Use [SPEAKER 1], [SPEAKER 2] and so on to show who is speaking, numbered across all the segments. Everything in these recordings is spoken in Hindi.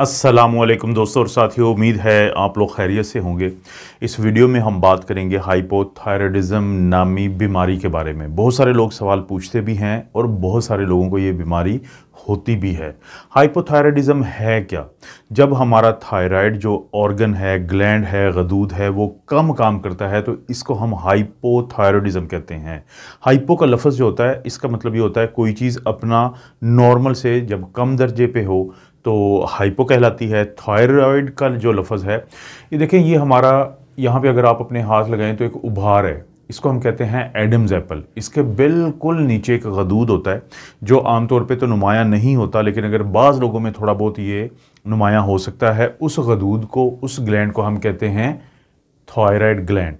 [SPEAKER 1] असलम दोस्तों और साथियों उम्मीद है आप लोग खैरियत से होंगे इस वीडियो में हम बात करेंगे हाइपोथायरॉयडिज़म नामी बीमारी के बारे में बहुत सारे लोग सवाल पूछते भी हैं और बहुत सारे लोगों को ये बीमारी होती भी है हाइपोथायरॉयडिज़म है क्या जब हमारा थायराइड जो ऑर्गन है ग्लैंड है गदूद है वो कम काम करता है तो इसको हम हाइपोथायरॉयडिज़म कहते हैं हाइपो का लफ्ज़ जो होता है इसका मतलब ये होता है कोई चीज़ अपना नॉर्मल से जब कम दर्जे पर हो तो हाइपो कहलाती है थायराइड का जो लफज है ये देखें ये हमारा यहाँ पे अगर आप अपने हाथ लगाएं तो एक उभार है इसको हम कहते हैं एडम्स एप्पल इसके बिल्कुल नीचे एक गदूद होता है जो आमतौर पे तो नुमाया नहीं होता लेकिन अगर बाज़ लोगों में थोड़ा बहुत ये नुमाया हो सकता है उस गदूद को उस ग्लैंड को हम कहते हैं थायराइड ग्लैंड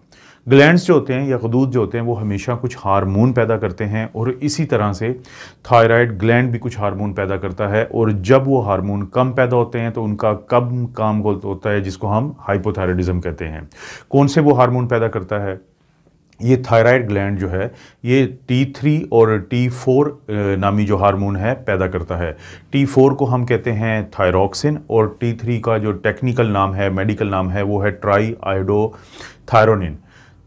[SPEAKER 1] ग्लैंड्स जो होते हैं या खदूद जो होते हैं वो हमेशा कुछ हार्मोन पैदा करते हैं और इसी तरह से थायराइड ग्लैंड भी कुछ हार्मोन पैदा करता है और जब वो हार्मोन कम पैदा होते हैं तो उनका कम काम होता है जिसको हम हाइपोथायरॉयडिज्म कहते हैं कौन से वो हार्मोन पैदा करता है ये थायराइड ग्लैंड जो है ये T3 और T4 नामी जो हार्मोन है पैदा करता है T4 को हम कहते हैं थायरोक्सिन और T3 का जो टेक्निकल नाम है मेडिकल नाम है वो है ट्राई आयोडो थायरोनिन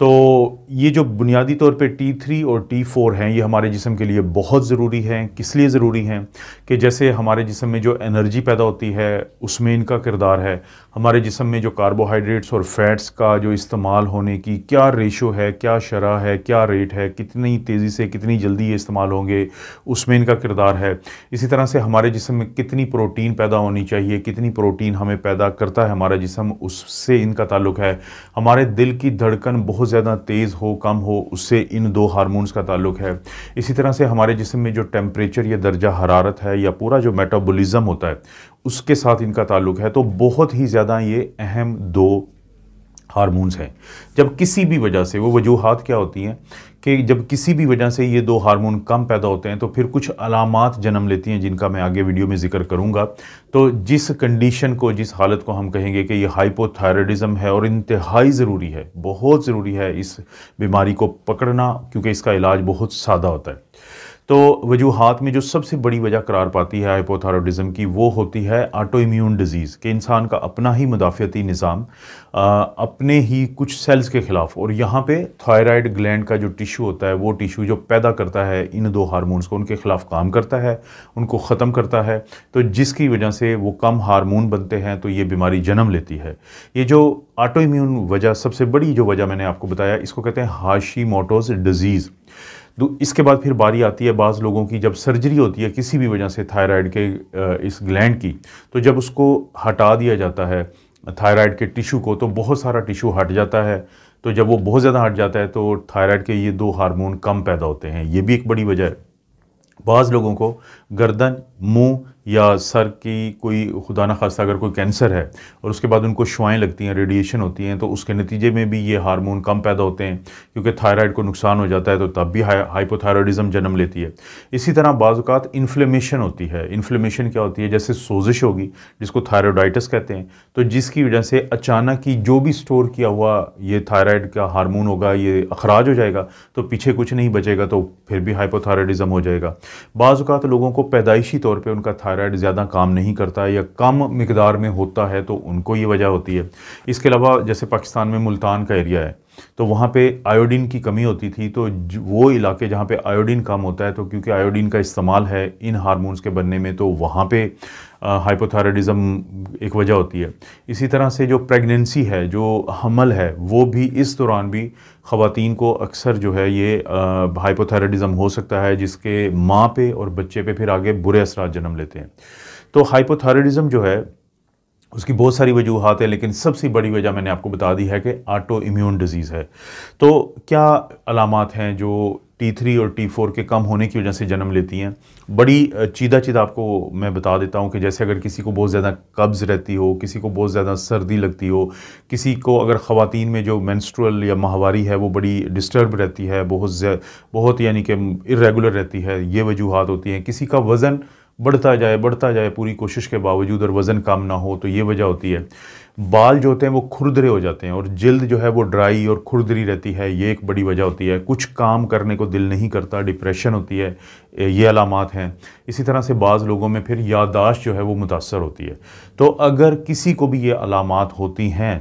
[SPEAKER 1] तो ये जो बुनियादी तौर पे T3 और T4 हैं ये हमारे जिसम के लिए बहुत ज़रूरी हैं किस लिए ज़रूरी हैं कि जैसे हमारे जिसम में जो एनर्जी पैदा होती है उसमें इनका किरदार है हमारे जिसम में जो कार्बोहाइड्रेट्स और फैट्स का जो इस्तेमाल होने की क्या रेशो है क्या शरह है क्या रेट है कितनी तेज़ी से कितनी जल्दी ये इस्तेमाल होंगे उसमें इनका किरदार है इसी तरह से हमारे जिसम में कितनी प्रोटीन पैदा होनी चाहिए कितनी प्रोटीन हमें पैदा करता है हमारा जिसम उससे इनका ताल्लुक है हमारे दिल की धड़कन बहुत ज़्यादा तेज़ हो कम हो उससे इन दो हारमोनस का ताल्लुक है इसी तरह से हमारे जिसम में जो टेम्परेचर या दर्जा हरारत है या पूरा जो मेटाबोलिज़म होता है उसके साथ इनका ताल्लुक है तो बहुत ही ज़्यादा ये अहम दो हारमोनस हैं जब किसी भी वजह से वो वजूहत क्या होती हैं कि जब किसी भी वजह से ये दो हार्मोन कम पैदा होते हैं तो फिर कुछ अलामत जन्म लेती हैं जिनका मैं आगे वीडियो में जिक्र करूंगा तो जिस कंडीशन को जिस हालत को हम कहेंगे कि ये हाइपोथायरॉयडिज़म है और इंतहाई ज़रूरी है बहुत ज़रूरी है इस बीमारी को पकड़ना क्योंकि इसका इलाज बहुत सादा होता है तो वजूहत में जो सबसे बड़ी वजह करार पाती है हाइपोथायरॉयडिज़म की वो होती है आटो इम्यून डिज़ीज़ कि इंसान का अपना ही मुदाफ़ती निज़ाम अपने ही कुछ सेल्स के ख़िलाफ़ और यहाँ पे थायराइड ग्लैंड का जो टिश्यू होता है वो टिश्यू जो पैदा करता है इन दो हारमोनस को उनके ख़िलाफ़ काम करता है उनको ख़त्म करता है तो जिसकी वजह से वो कम हारमोन बनते हैं तो ये बीमारी जन्म लेती है ये जो आटो इम्यून वजह सबसे बड़ी जो वजह मैंने आपको बताया इसको कहते हैं हाशी मोटोज डिज़ीज़ तो इसके बाद फिर बारी आती है बाज़ लोगों की जब सर्जरी होती है किसी भी वजह से थायराइड के इस ग्लैंड की तो जब उसको हटा दिया जाता है थायराइड के टिशू को तो बहुत सारा टिशू हट जाता है तो जब वो बहुत ज़्यादा हट जाता है तो थायराइड के ये दो हार्मोन कम पैदा होते हैं ये भी एक बड़ी वजह है बाज़ लोगों को गर्दन मुंह या सर की कोई खुदा न खास्ता अगर कोई कैंसर है और उसके बाद उनको शुआएँ लगती हैं रेडिएशन होती हैं तो उसके नतीजे में भी ये हार्मोन कम पैदा होते हैं क्योंकि थायराइड को नुकसान हो जाता है तो तब भी हाइपोथायरॉयडिज़म जन्म लेती है इसी तरह बाज़ात इन्फ्लेमेशन होती है इन्फ्लेमेशन क्या होती है जैसे सोजिश होगी जिसको थायरोडाइटस कहते हैं तो जिसकी वजह से अचानक ही जो भी स्टोर किया हुआ ये थायराइड का हारमोन होगा ये अखराज हो जाएगा तो पीछे कुछ नहीं बचेगा तो फिर भी हाइपोथायरॉयडिज़म हो जाएगा बाज़ात लोगों को को पैदाइशी तौर पे उनका थायराइड ज़्यादा काम नहीं करता या कम मकदार में होता है तो उनको ये वजह होती है इसके अलावा जैसे पाकिस्तान में मुल्तान का एरिया है तो वहाँ पे आयोडीन की कमी होती थी तो वो इलाके जहाँ पे आयोडीन कम होता है तो क्योंकि आयोडीन का इस्तेमाल है इन हारमोनस के बनने में तो वहाँ पे हाइपोथायरडिज़म एक वजह होती है इसी तरह से जो प्रेगनेंसी है जो हमल है वो भी इस दौरान भी ख़वान को अक्सर जो है ये हाइपोथायरॉयडिज़म हो सकता है जिसके माँ पे और बच्चे पे फिर आगे बुरे असरा जन्म लेते हैं तो हाइपोथायरॉयडिज़म जो है उसकी बहुत सारी वजूहत है लेकिन सबसे बड़ी वजह मैंने आपको बता दी है कि आटो इम्यून डिज़ीज़ है तो क्या अलामत हैं जो टी थ्री और टी फोर के कम होने की वजह से जन्म लेती हैं बड़ी चीदा चीदा आपको मैं बता देता हूँ कि जैसे अगर किसी को बहुत ज़्यादा कब्ज़ रहती हो किसी को बहुत ज़्यादा सर्दी लगती हो किसी को अगर ख़वान में जो मैंस्ट्रल या माहवारी है वो बड़ी डिस्टर्ब रहती है बहुत बहुत यानी कि इरेगुलर रहती है ये वजूहत होती हैं किसी का वज़न बढ़ता जाए बढ़ता जाए पूरी कोशिश के बावजूद और वज़न कम ना हो तो ये वजह होती है बाल जो होते हैं वो खुरदरे हो जाते हैं और जल्द जो है वो ड्राई और खुरदरी रहती है ये एक बड़ी वजह होती है कुछ काम करने को दिल नहीं करता डिप्रेशन होती है ये अलामत हैं इसी तरह से बाज़ लोगों में फिर यादाश्त जो है वो मुतासर होती है तो अगर किसी को भी ये अलामत होती हैं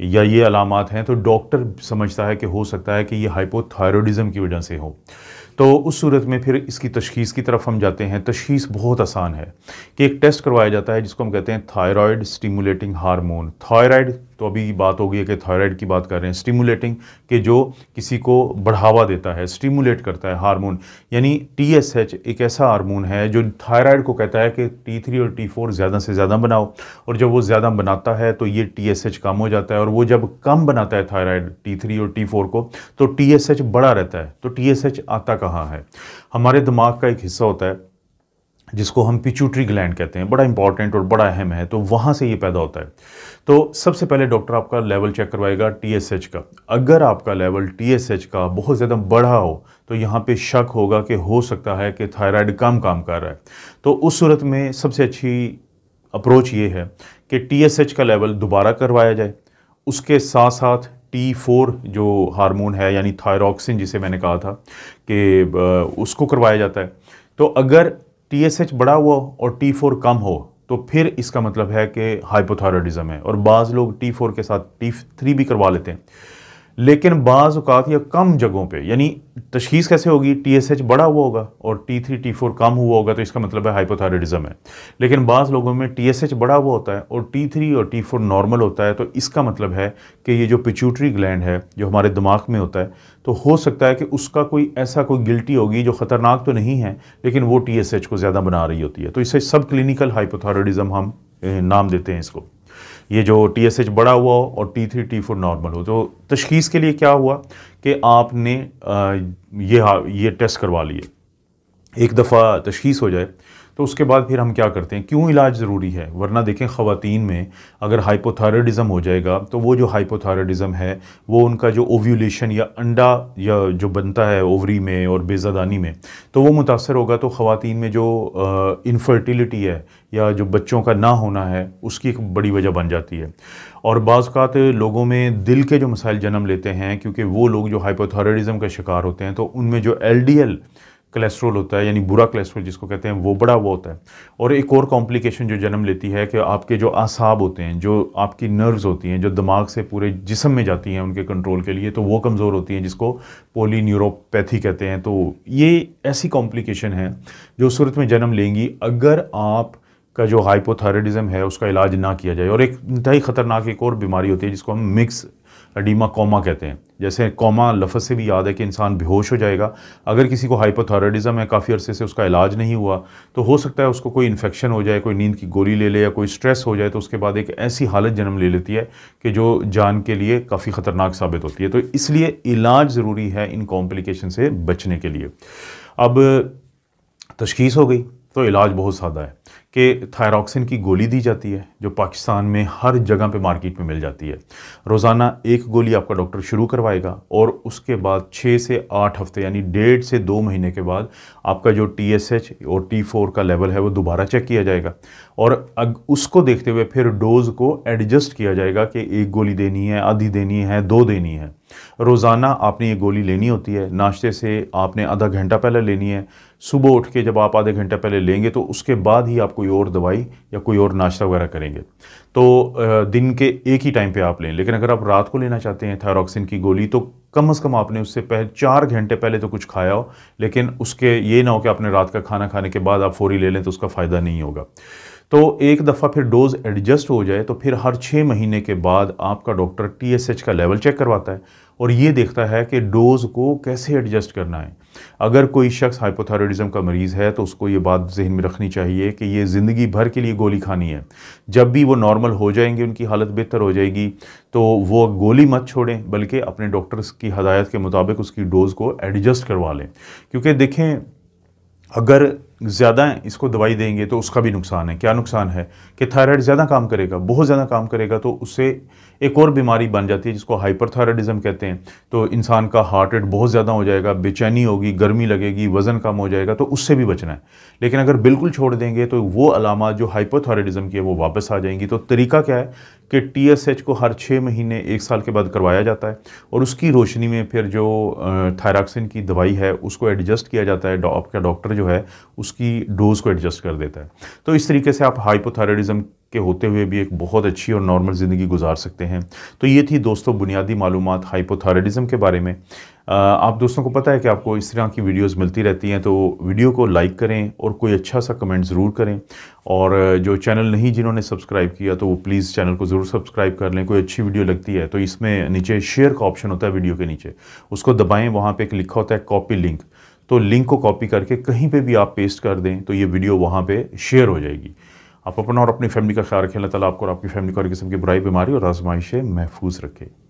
[SPEAKER 1] या ये अलामत हैं तो डॉक्टर समझता है कि हो सकता है कि ये हाइपोथायरॉयडिज़म की वजह से हो तो उस सूरत में फिर इसकी तशखीस की तरफ हम जाते हैं तशखीस बहुत आसान है कि एक टेस्ट करवाया जाता है जिसको हम कहते हैं थायराइड स्टिमुलेटिंग हार्मोन थायराइड तो अभी बात हो गई है कि थायराइड की बात कर रहे हैं स्टिमुलेटिंग कि जो किसी को बढ़ावा देता है स्टिमुलेट करता है हार्मोन यानी टीएसएच एक ऐसा हार्मोन है जो थायराइड को कहता है कि टी थ्री और टी फोर ज़्यादा से ज़्यादा बनाओ और जब वो ज़्यादा बनाता है तो ये एच कम हो जाता है और वो जब कम बनाता है थायराइड टी थ्री और टी फोर को तो एच बड़ा रहता है तो एच आता कहाँ है हमारे दिमाग का एक हिस्सा होता है जिसको हम पिचूट्री ग्लैंड कहते हैं बड़ा इंपॉर्टेंट और बड़ा अहम है तो वहाँ से ये पैदा होता है तो सबसे पहले डॉक्टर आपका लेवल चेक करवाएगा टीएसएच का अगर आपका लेवल टीएसएच का बहुत ज़्यादा बढ़ा हो तो यहाँ पे शक होगा कि हो सकता है कि थायराइड कम काम कर रहा है तो उस सूरत में सबसे अच्छी अप्रोच ये है कि एच का लेवल दोबारा करवाया जाए उसके साथ साथ टी फोर जो हार्मोन है यानी थायरॉक्सिन जिसे मैंने कहा था कि उसको करवाया जाता है तो अगर टी एस एच बड़ा हुआ और टी फोर कम हो तो फिर इसका मतलब है कि हाइपोथायरॉयडिज्म है और बाज़ लोग टी फोर के साथ टी थ्री भी करवा लेते हैं लेकिन बाज़ अवत या कम जगहों पे यानी तशीस कैसे होगी टी एस एच बड़ा हुआ होगा और टी थ्री टी फोर कम हुआ होगा तो इसका मतलब है हाइपोथायरॉयडिज्म है लेकिन बाज़ लोगों में टी एस एच बड़ा हुआ होता है और टी थ्री और टी फोर नॉर्मल होता है तो इसका मतलब है कि ये जो पिच्यूटरी ग्लैंड है जो हमारे दिमाग में होता है तो हो सकता है कि उसका कोई ऐसा कोई गिल्टी होगी जो ख़तरनाक तो नहीं है लेकिन वो टी एस एच को ज़्यादा बना रही होती है तो इसे सब क्लिनिकल हाइपोथायरॉयडिज्म हम नाम देते हैं इसको ये जो टी एस एच बड़ा हुआ हो और T three T four normal हो तो तशखीस के लिए क्या हुआ कि आपने ये ये टेस्ट करवा लिए एक दफ़ा तशीस हो जाए तो उसके बाद फिर हम क्या करते हैं क्यों इलाज ज़रूरी है वरना देखें ख़वान में अगर हाइपोथायरडिज़म हो जाएगा तो वो जो हाइपोथायरडिज़म है वो उनका जो ओव्यूलेशन या अंडा या जो बनता है ओवरी में और बेज़ादानी में तो वो मुतासर होगा तो ख़वान में जो इनफर्टिलिटी है या जो बच्चों का ना होना है उसकी एक बड़ी वजह बन जाती है और बात लोगों में दिल के जो मसाइल जन्म लेते हैं क्योंकि वो लोग जो हाइपोथायरडिज़म का शिकार होते हैं तो उनमें जो एल कोलेस्ट्रोल होता है यानी बुरा कोलेस्ट्रोल जिसको कहते हैं वो बड़ा वो होता है और एक और कॉम्प्लिकेशन जो जन्म लेती है कि आपके जो आसाब होते हैं जो आपकी नर्व्स होती हैं जो दिमाग से पूरे जिसम में जाती हैं उनके कंट्रोल के लिए तो वो कमज़ोर होती हैं जिसको पोली न्यूरोपैथी कहते हैं तो ये ऐसी कॉम्प्लिकेशन है जो सूरत में जन्म लेंगी अगर आप का जो हाइपोथायरॉयडिज्म है उसका इलाज ना किया जाए और एक इंतहाई ख़तरनाक एक और बीमारी होती है जिसको हम मिक्स अडीमा कोमा कहते हैं जैसे कौमा लफ्ज़ से भी याद है कि इंसान बेहोश हो जाएगा अगर किसी को हाइपोथायरॉयडिज़म है काफ़ी अरसे से उसका इलाज नहीं हुआ तो हो सकता है उसको कोई इन्फेक्शन हो जाए कोई नींद की गोली ले ले या कोई स्ट्रेस हो जाए तो उसके बाद एक ऐसी हालत जन्म ले लेती है कि जो जान के लिए काफ़ी ख़तरनाक साबित होती है तो इसलिए इलाज ज़रूरी है इन कॉम्प्लिकेशन से बचने के लिए अब तशखीस हो गई तो इलाज बहुत सादा है कि थायरॉक्सिन की गोली दी जाती है जो पाकिस्तान में हर जगह पे मार्केट में मिल जाती है रोज़ाना एक गोली आपका डॉक्टर शुरू करवाएगा और उसके बाद छः से आठ हफ्ते यानी डेढ़ से दो महीने के बाद आपका जो टी एस एच और टी फोर का लेवल है वो दोबारा चेक किया जाएगा और अग उसको देखते हुए फिर डोज़ को एडजस्ट किया जाएगा कि एक गोली देनी है आधी देनी है दो देनी है रोज़ाना आपने ये गोली लेनी होती है नाश्ते से आपने आधा घंटा पहले लेनी है सुबह उठ के जब आप आधे घंटे पहले लेंगे तो उसके बाद ही आप कोई और दवाई या कोई और नाश्ता वगैरह करेंगे तो दिन के एक ही टाइम पे आप लें लेकिन अगर आप रात को लेना चाहते हैं थायरॉक्सिन की गोली तो कम से कम आपने उससे पहले चार घंटे पहले तो कुछ खाया हो लेकिन उसके ये ना हो कि आपने रात का खाना खाने के बाद आप फोरी ले लें तो उसका फ़ायदा नहीं होगा तो एक दफ़ा फिर डोज़ एडजस्ट हो जाए तो फिर हर छः महीने के बाद आपका डॉक्टर टी का लेवल चेक करवाता है और ये देखता है कि डोज़ को कैसे एडजस्ट करना है अगर कोई शख्स हाइपोथायरॉयडिज्म का मरीज़ है तो उसको ये बात जहन में रखनी चाहिए कि ये ज़िंदगी भर के लिए गोली खानी है जब भी वो नॉर्मल हो जाएंगे उनकी हालत बेहतर हो जाएगी तो वो गोली मत छोड़ें बल्कि अपने डॉक्टर्स की हदायत के मुताबिक उसकी डोज़ को एडजस्ट करवा लें क्योंकि देखें अगर ज़्यादा इसको दवाई देंगे तो उसका भी नुकसान है क्या नुकसान है कि थायराइड ज़्यादा काम करेगा बहुत ज़्यादा काम करेगा तो उससे एक और बीमारी बन जाती है जिसको हाइपरथायराइडिज्म कहते हैं तो इंसान का हार्ट रेट बहुत ज़्यादा हो जाएगा बेचैनी होगी गर्मी लगेगी वज़न कम हो जाएगा तो उससे भी बचना है लेकिन अगर बिल्कुल छोड़ देंगे तो वो अलामत जो हाइपोथायरेडिज़म की है वो वापस आ जाएंगी तो तरीका क्या है कि टी को हर छः महीने एक साल के बाद करवाया जाता है और उसकी रोशनी में फिर जो थायराक्सिन की दवाई है उसको एडजस्ट किया जाता है आपका डॉक्टर जो है उसकी डोज़ को एडजस्ट कर देता है तो इस तरीके से आप हाइपोथायराइडिज्म के होते हुए भी एक बहुत अच्छी और नॉर्मल ज़िंदगी गुजार सकते हैं तो ये थी दोस्तों बुनियादी मालूम हाइपोथायरॉयडिज़म के बारे में आप दोस्तों को पता है कि आपको इस तरह की वीडियोस मिलती रहती हैं तो वीडियो को लाइक करें और कोई अच्छा सा कमेंट ज़रूर करें और जो चैनल नहीं जिन्होंने सब्सक्राइब किया तो वो प्लीज़ चैनल को ज़रूर सब्सक्राइब कर लें कोई अच्छी वीडियो लगती है तो इसमें नीचे शेयर का ऑप्शन होता है वीडियो के नीचे उसको दबाएँ वहाँ पर एक लिखा होता है कॉपी लिंक तो लिंक को कॉपी करके कहीं पर भी आप पेस्ट कर दें तो ये वीडियो वहाँ पर शेयर हो जाएगी आप अपना और अपनी फैमिली का ख्याल रखें अल्लाह ताला आपको और आपकी फैमिली को हर किस्म की बुराई बीमारी और आजमाइशें महफूज रखें